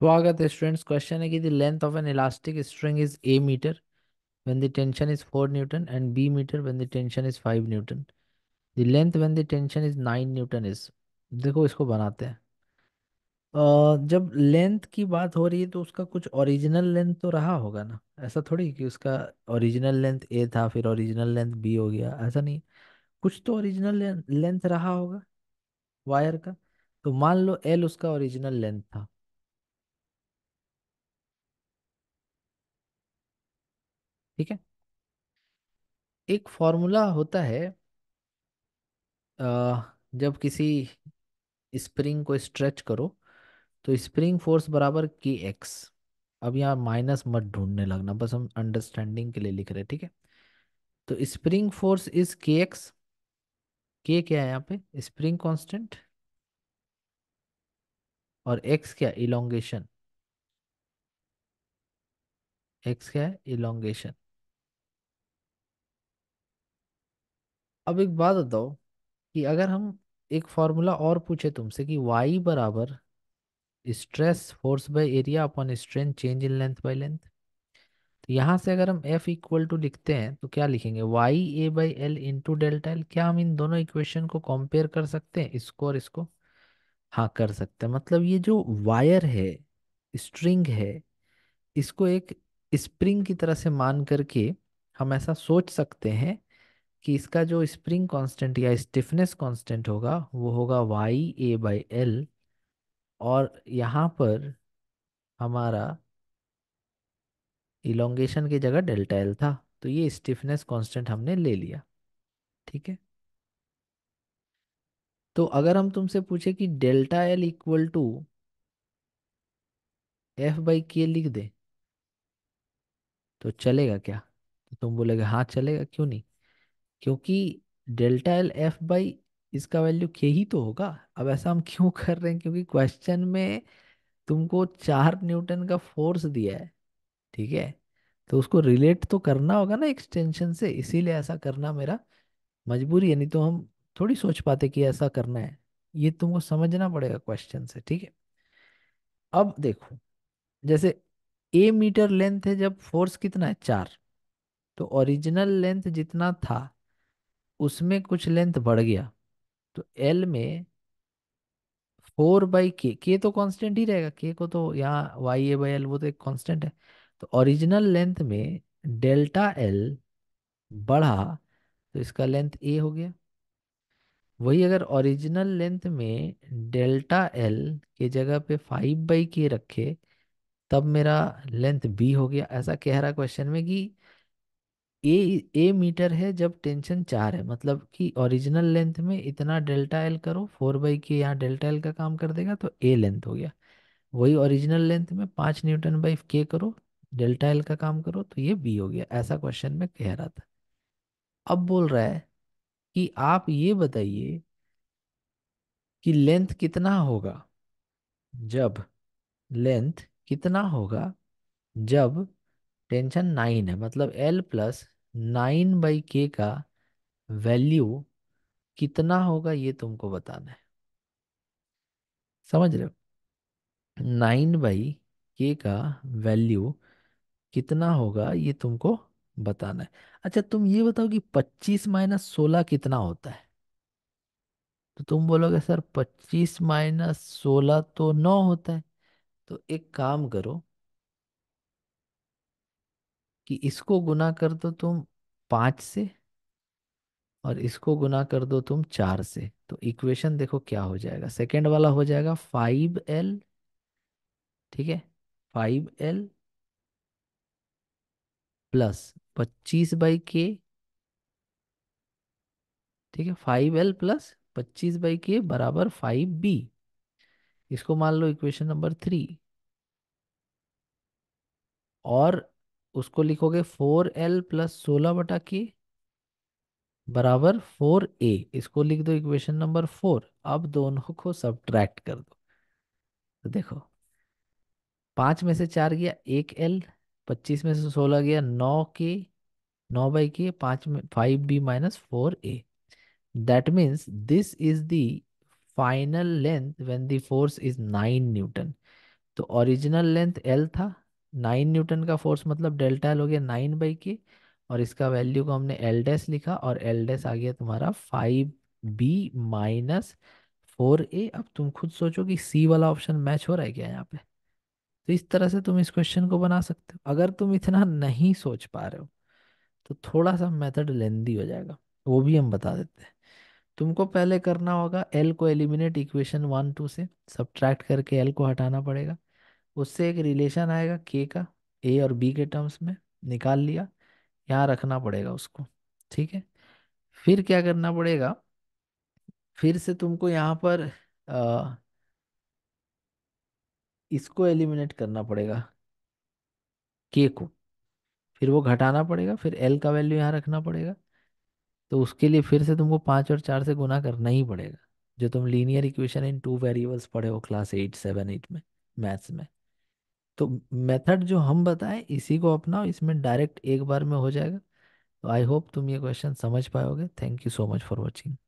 स्वागत students question है कि the length of an elastic string is A metre when the tension is four newton and B metre when the tension is five newton the length when the tension is nine newton is देखो इसको बनाते हैं uh, जब length की बात हो रही है तो उसका कुछ ओरिजिनल लेंथ तो रहा होगा ना ऐसा थोड़ी कि उसका ओरिजिनल लेंथ ए था फिर ओरिजिनल लेंथ बी हो गया ऐसा नहीं कुछ तो ओरिजिनल लेंथ रहा होगा वायर का तो मान लो एल उसका ओरिजिनल लेंथ था ठीक है एक फॉर्मूला होता है जब किसी स्प्रिंग को स्ट्रेच करो तो स्प्रिंग फोर्स बराबर के एक्स अब यहाँ माइनस मत ढूंढने लगना बस हम अंडरस्टैंडिंग के लिए लिख रहे हैं ठीक है तो spring force is K X K क्या है यहाँ पे स्प्रिंग कांस्टेंट और एक्स क्या इलोंगेशन एक्स क्या है इलोंगेशन अब एक बात बताओ कि अगर हम एक फार्मूला और पूछे तुमसे कि वाई बराबर stress force by area upon strain change in length by length तो यहाँ से अगर हम एफ इक्वल टू लिखते हैं तो क्या लिखेंगे Y A by L into delta L क्या हम इन दोनों इक्वेशन को कंपेयर कर सकते हैं इसको और इसको हाँ कर सकते हैं मतलब ये जो वायर है स्ट्रिंग है इसको एक स्प्रिंग की तरह से मान करके हम ऐसा सोच सकते हैं कि इसका जो स्प्रिंग कांस्टेंट या स्टिफनेस कांस्टेंट होगा वो होगा वाई ए बाई एल और यहाँ पर हमारा इलोंगेशन की जगह डेल्टा एल था तो ये स्टिफनेस कांस्टेंट हमने ले लिया ठीक है तो अगर हम तुमसे पूछे कि delta L equal to F by K लिख दे तो चलेगा क्या तो तुम बोलेगे हाँ चलेगा क्यों नहीं क्योंकि डेल्टा एल एफ बाई इसका वैल्यू के ही तो होगा अब ऐसा हम क्यों कर रहे हैं क्योंकि क्वेश्चन में तुमको चार न्यूटन का फोर्स दिया है ठीक है तो उसको रिलेट तो करना होगा ना एक्सटेंशन से इसीलिए ऐसा करना मेरा मजबूरी यानी तो हम थोड़ी सोच पाते कि ऐसा करना है ये तुमको समझना पड़ेगा क्वेश्चन से ठीक है अब देखो जैसे ए मीटर लेंथ है जब फोर्स कितना है चार तो ओरिजिनल लेंथ जितना था उसमें कुछ लेंथ बढ़ गया तो एल में फोर बाई के के तो कांस्टेंट ही रहेगा के को तो यहाँ वाई ए बाई एल वो तो एक कांस्टेंट है तो ओरिजिनल लेंथ में डेल्टा एल बढ़ा तो इसका लेंथ ए हो गया वही अगर ओरिजिनल लेंथ में डेल्टा एल के जगह पे फाइव बाई के रखे तब मेरा लेंथ बी हो गया ऐसा कह रहा क्वेश्चन में कि ए ए मीटर है जब टेंशन चार है मतलब कि ओरिजिनल लेंथ में इतना डेल्टा एल करो फोर बाई के यहाँ डेल्टा एल का काम कर देगा तो ए लेंथ हो गया वही ओरिजिनल लेंथ में पाँच न्यूटन बाई के करो डेल्टा एल का काम करो तो ये बी हो गया ऐसा क्वेश्चन में कह रहा था अब बोल रहा है कि आप ये बताइए कि लेंथ कितना होगा जब लेंथ कितना होगा जब टेंशन नाइन है मतलब एल प्लस नाइन बाई के का वैल्यू कितना होगा ये तुमको बताना है समझ रहे हो नाइन बाई के का वैल्यू कितना होगा ये तुमको बताना है अच्छा तुम ये बताओ कि पच्चीस माइनस सोलह कितना होता है तो तुम बोलोगे सर पच्चीस माइनस सोलह तो नौ होता है तो एक काम करो कि इसको गुना कर दो तुम पांच से और इसको गुना कर दो तुम चार से तो इक्वेशन देखो क्या हो जाएगा सेकेंड वाला हो जाएगा फाइव एल ठीक है फाइव एल प्लस पच्चीस बाई के ठीक है फाइव एल प्लस पच्चीस बाई के बराबर फाइव बी इसको मान लो इक्वेशन नंबर थ्री और उसको लिखोगे फोर एल प्लस सोलह बटा के बराबर फोर ए इसको लिख दो इक्वेशन नंबर फोर अब दोनों को सब्ट्रैक्ट कर दो तो देखो पांच में से चार गया एक एल पच्चीस में से सोलह गया नौ के नौ बाई के पांच में five B minus four A that means this is the final length when the force is nine newton तो ओरिजिनल लेंथ एल था नाइन न्यूटन का फोर्स मतलब डेल्टा एल हो गया नाइन बाई के और इसका वैल्यू को हमने एल डेस लिखा और एल डेस आ गया तुम्हारा five B minus four A अब तुम खुद सोचो कि सी वाला ऑप्शन मैच हो रहा है क्या यहाँ पे तो इस तरह से तुम इस क्वेश्चन को बना सकते हो अगर तुम इतना नहीं सोच पा रहे हो तो थोड़ा सा मेथड लेंदी हो जाएगा वो भी हम बता देते हैं तुमको पहले करना होगा एल को एलिमिनेट इक्वेशन वन टू से सब्ट्रैक्ट करके एल को हटाना पड़ेगा उससे एक रिलेशन आएगा के का ए और बी के टर्म्स में निकाल लिया यहाँ रखना पड़ेगा उसको ठीक है फिर क्या करना पड़ेगा फिर से तुमको यहाँ पर आ, इसको एलिमिनेट करना पड़ेगा के को फिर वो घटाना पड़ेगा फिर एल का वैल्यू यहाँ रखना पड़ेगा तो उसके लिए फिर से तुमको पाँच और चार से गुना करना ही पड़ेगा जो तुम linear equation in two variables पढ़े हो क्लास एट सेवन एट में मैथ्स में तो मेथड जो हम बताएं इसी को अपनाओ इसमें डायरेक्ट एक बार में हो जाएगा तो आई होप तुम ये क्वेश्चन समझ पाओगे thank you so much for watching